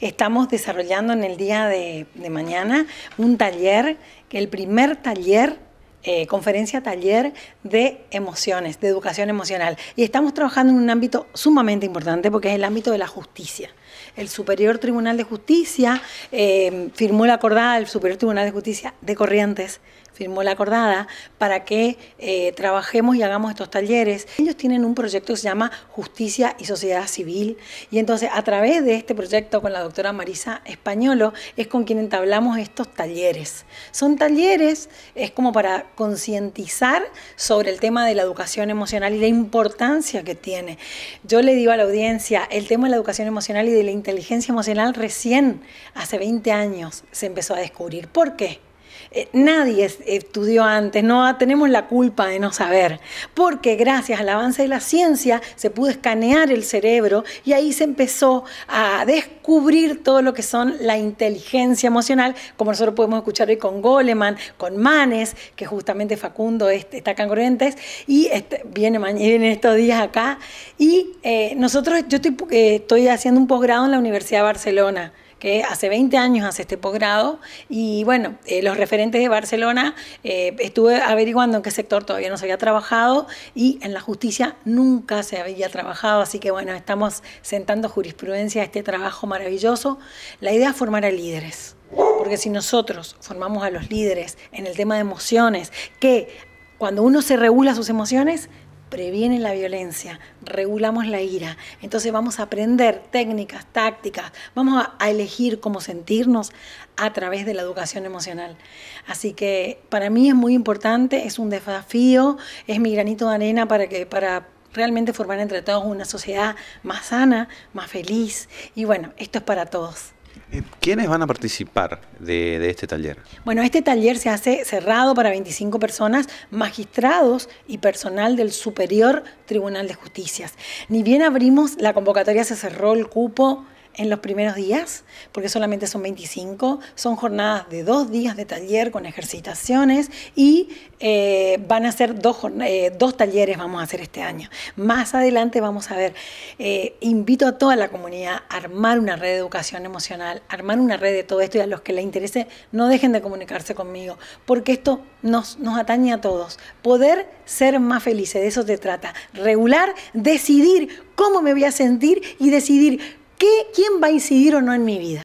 Estamos desarrollando en el día de, mañana un taller, que el primer taller eh, conferencia taller de emociones, de educación emocional. Y estamos trabajando en un ámbito sumamente importante porque es el ámbito de la justicia. El Superior Tribunal de Justicia eh, firmó la acordada del Superior Tribunal de Justicia de Corrientes firmó la acordada para que eh, trabajemos y hagamos estos talleres. Ellos tienen un proyecto que se llama Justicia y Sociedad Civil y entonces a través de este proyecto con la doctora Marisa Españolo es con quien entablamos estos talleres. Son talleres, es como para concientizar sobre el tema de la educación emocional y la importancia que tiene. Yo le digo a la audiencia, el tema de la educación emocional y de la inteligencia emocional recién, hace 20 años, se empezó a descubrir. ¿Por qué? Eh, nadie estudió antes, no ah, tenemos la culpa de no saber, porque gracias al avance de la ciencia se pudo escanear el cerebro y ahí se empezó a descubrir todo lo que son la inteligencia emocional, como nosotros podemos escuchar hoy con Goleman, con Manes, que justamente Facundo está acá en Corrientes, y este, viene, en estos días acá. Y eh, nosotros, yo estoy, eh, estoy haciendo un posgrado en la Universidad de Barcelona que hace 20 años hace este posgrado y bueno, eh, los referentes de Barcelona eh, estuve averiguando en qué sector todavía no se había trabajado y en la justicia nunca se había trabajado, así que bueno, estamos sentando jurisprudencia a este trabajo maravilloso. La idea es formar a líderes. Porque si nosotros formamos a los líderes en el tema de emociones, que cuando uno se regula sus emociones, previene la violencia, regulamos la ira. Entonces vamos a aprender técnicas, tácticas, vamos a, elegir cómo sentirnos a través de la educación emocional. Así que para mí es muy importante, es un desafío, es mi granito de arena para que para realmente formar entre todos una sociedad más sana, más feliz y bueno, esto es para todos. Eh, ¿Quiénes van a participar de, este taller? Bueno, este taller se hace cerrado para 25 personas, magistrados y personal del Superior Tribunal de Justicias. Ni bien abrimos, la convocatoria se cerró el cupo en los primeros días, porque solamente son 25, son jornadas de dos días de taller con ejercitaciones y eh, van a ser dos, eh, dos, talleres vamos a hacer este año. Más adelante vamos a ver, eh, invito a toda la comunidad a armar una red de educación emocional, armar una red de todo esto y a los que les interese no dejen de comunicarse conmigo, porque esto nos, nos atañe a todos. Poder ser más felices, de eso se trata. Regular, decidir cómo me voy a sentir y decidir ¿Quién va a incidir o no en mi vida?